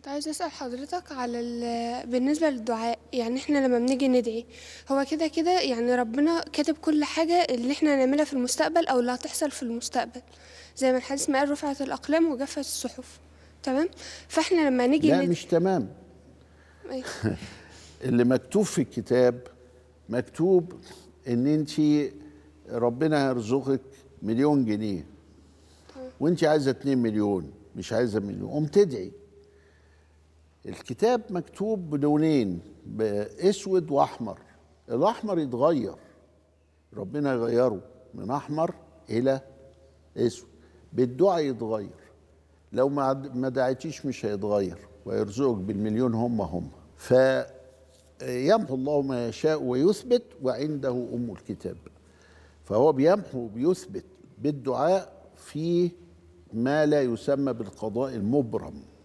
كنت عايزة أسأل حضرتك على بالنسبة للدعاء يعني احنا لما بنيجي ندعي هو كده كده يعني ربنا كاتب كل حاجة اللي احنا هنعملها في المستقبل أو اللي هتحصل في المستقبل زي ما الحديث ما قال رفعت الأقلام وجفت الصحف تمام فاحنا لما نيجي لا ندعي مش تمام اللي مكتوب في الكتاب مكتوب ان انت ربنا هيرزقك مليون جنيه وانت عايزه 2 مليون مش عايزه مليون قوم تدعي الكتاب مكتوب بلونين باسود واحمر الاحمر يتغير ربنا يغيره من احمر الى اسود بالدعاء يتغير لو ما دعيتيش مش هيتغير ويرزقك بالمليون هم هم فيمحو الله ما يشاء ويثبت وعنده ام الكتاب فهو بيمحو وبيثبت بالدعاء في ما لا يسمى بالقضاء المبرم